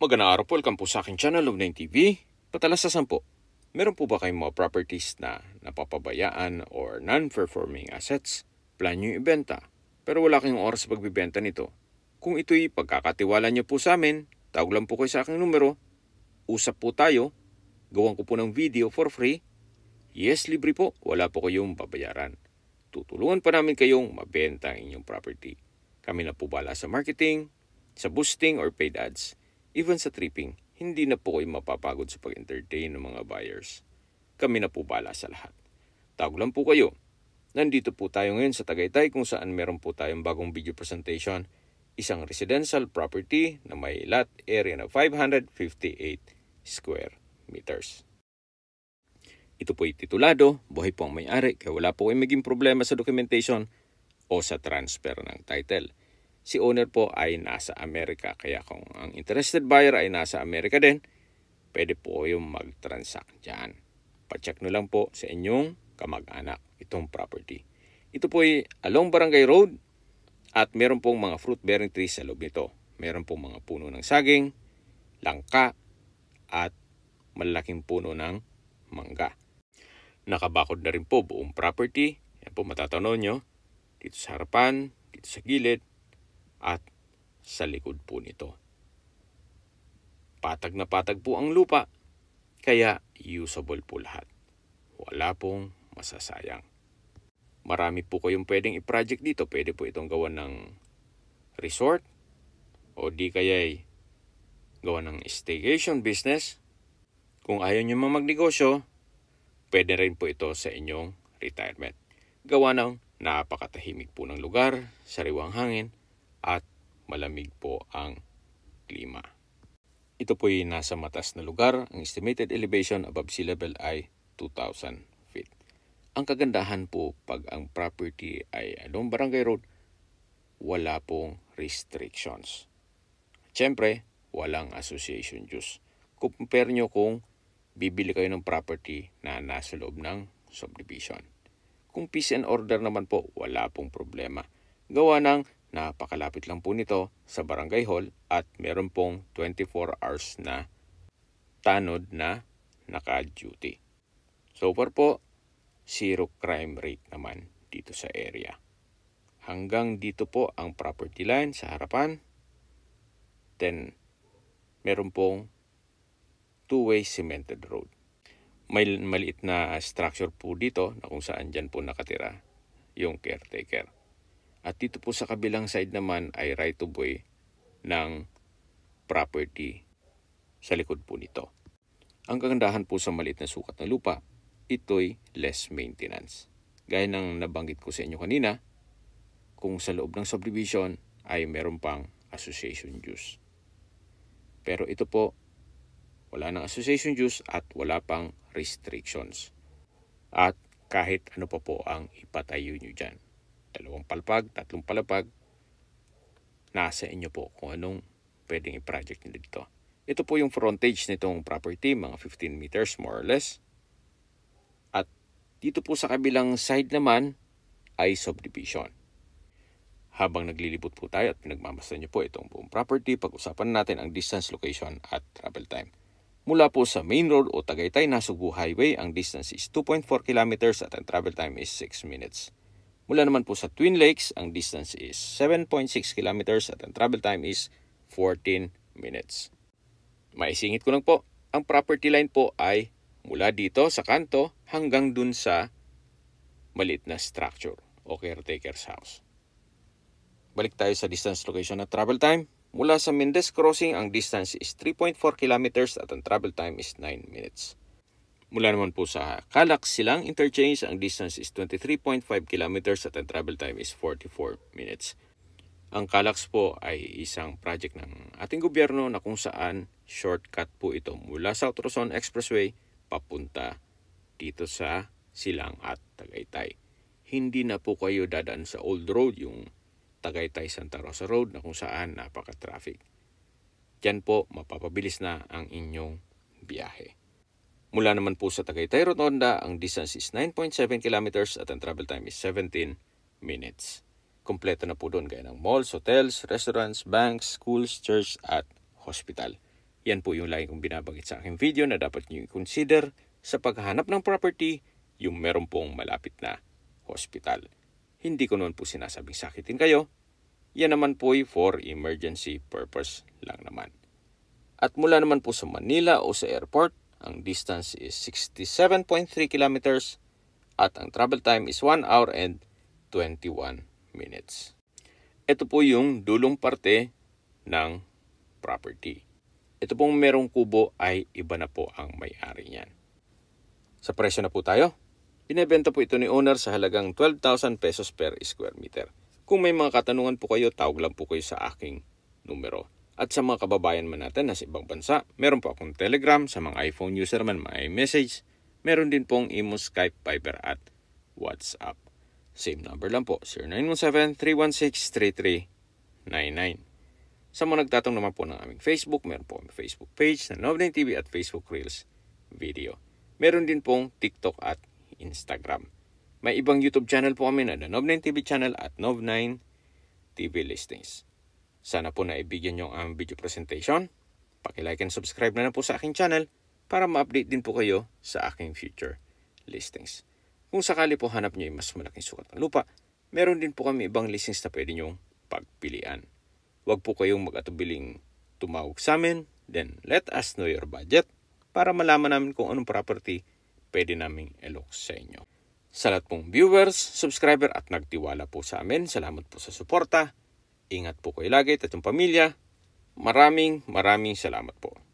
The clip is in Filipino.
Magandang araw po, welcome po sa aking channel, Love9 TV. Patalas sa sampo, meron po ba kayong mga properties na napapabayaan or non-performing assets? Plan nyo ibenta, pero wala kayong oras sa pagbibenta nito. Kung ito'y pagkakatiwala nyo po sa amin, tawag lang po kayo sa aking numero, usap po tayo, gawan ko po ng video for free, yes libre po, wala po kayong babayaran. Tutulungan pa namin kayong mabenta ang inyong property. Kami na po bala sa marketing, sa boosting or paid ads. Even sa tripping, hindi na po kayo mapapagod sa pag-entertain ng mga buyers. Kami na po bala sa lahat. Tawag lang po kayo. Nandito po tayo ngayon sa Tagaytay kung saan meron po tayong bagong video presentation. Isang residential property na may lot area na 558 square meters. Ito po titulado, buhay po ang may-ari kaya wala po kayong maging problema sa documentation o sa transfer ng title si owner po ay nasa Amerika. Kaya kung ang interested buyer ay nasa Amerika din, pwede po yung mag-transact dyan. Pacheck nyo lang po sa inyong kamag-anak itong property. Ito po ay along Barangay Road at meron pong mga fruit bearing trees sa loob nito. Meron pong mga puno ng saging, langka at malalaking puno ng mangga. Nakabakod na rin po buong property. Yan po matatanaw nyo. Dito sa harapan, dito sa gilid, at sa likod po nito. Patag na patag po ang lupa, kaya usable po lahat. Wala pong masasayang. Marami po kayong pwedeng i-project dito. Pwede po itong gawa ng resort o di kaya'y gawa ng staycation business. Kung ayaw nyo mang magnegosyo, pwede rin po ito sa inyong retirement. Gawa ng napakatahimik po ng lugar, sariwang hangin, at malamig po ang klima. Ito po ay nasa matas na lugar. Ang estimated elevation above sea level ay 2,000 feet. Ang kagandahan po pag ang property ay along barangay road, wala pong restrictions. Siyempre, walang association dues. Compare nyo kung bibili kayo ng property na nasa loob ng subdivision. Kung peace and order naman po, wala pong problema. Gawa ng Napakalapit lang po nito sa Barangay Hall at meron pong 24 hours na tanod na naka-duty. So far po, zero crime rate naman dito sa area. Hanggang dito po ang property line sa harapan. Then, meron pong two-way cemented road. May maliit na structure po dito na kung saan dyan po nakatira yung caretaker. At dito po sa kabilang side naman ay right of way ng property sa likod po nito. Ang kagandahan po sa maliit na sukat ng lupa, ito'y less maintenance. Gaya ng nabanggit ko sa inyo kanina, kung sa loob ng subdivision ay meron pang association dues. Pero ito po, wala ng association dues at wala pang restrictions. At kahit ano pa po ang ipatayo nyo dyan dalawang palpag, tatlong palapag, nasa inyo po kung anong pwedeng i-project nila dito. Ito po yung frontage nitong property, mga 15 meters more or less. At dito po sa kabilang side naman ay subdivision. Habang naglilibot po tayo at pinagmamasdan nyo po itong buong property, pag-usapan natin ang distance, location at travel time. Mula po sa main road o Tagaytay na Highway, ang distance is 2.4 kilometers at ang travel time is 6 minutes. Mula naman po sa Twin Lakes, ang distance is 7.6 kilometers at ang travel time is 14 minutes. Maisingit ko lang po, ang property line po ay mula dito sa kanto hanggang dun sa maliit na structure o caretaker's house. Balik tayo sa distance location at travel time. Mula sa Mendez Crossing, ang distance is 3.4 kilometers at ang travel time is 9 minutes. Mula naman po sa Kalak Silang Interchange, ang distance is 23.5 kilometers at ang travel time is 44 minutes. Ang Kalax po ay isang project ng ating gobyerno na kung saan shortcut po ito mula sa Luzon Expressway papunta dito sa Silang at Tagaytay. Hindi na po kayo dadan sa old road yung Tagaytay Santa Rosa Road na kung saan napaka-traffic. Diyan po mapapabilis na ang inyong biyahe. Mula naman po sa Tagaytay Rotonda, ang distance is 9.7 kilometers at ang travel time is 17 minutes. Kompleto na po doon gaya ng malls, hotels, restaurants, banks, schools, church at hospital. Yan po yung lagi kong binabanggit sa aking video na dapat nyo i-consider sa paghahanap ng property yung meron pong malapit na hospital. Hindi ko noon po sinasabing sakitin kayo. Yan naman po ay for emergency purpose lang naman. At mula naman po sa Manila o sa airport, ang distance is 67.3 kilometers at ang travel time is 1 hour and 21 minutes. Ito po yung dulong parte ng property. Ito pong merong kubo ay iba na po ang may-ari niyan. Sa presyo na po tayo. Binebenta po ito ni owner sa halagang 12,000 pesos per square meter. Kung may mga katanungan po kayo, tawag lang po kayo sa aking numero at sa mga kababayan man natin na sa ibang bansa, meron po akong Telegram sa mga iPhone user man may message. Meron din pong imo Skype, Viber at WhatsApp. Same number lang po, 0917-316-3399. Sa mga nagtatong naman po ng aming Facebook, meron po aming Facebook page na Noveline TV at Facebook Reels video. Meron din pong TikTok at Instagram. May ibang YouTube channel po kami na The Nov9 TV channel at Nov9 TV listings. Sana po naibigyan nyo ang video presentation. Pakilike and subscribe na, na po sa aking channel para ma-update din po kayo sa aking future listings. Kung sakali po hanap nyo yung mas malaking sukat ng lupa, meron din po kami ibang listings na pwede nyong pagpilian. Huwag po kayong mag-atubiling tumawag sa amin, then let us know your budget para malaman namin kung anong property pwede naming elok sa inyo. Salamat lahat pong viewers, subscriber at nagtiwala po sa amin, salamat po sa suporta. Ingat po kayo lagi tatong pamilya. Maraming maraming salamat po.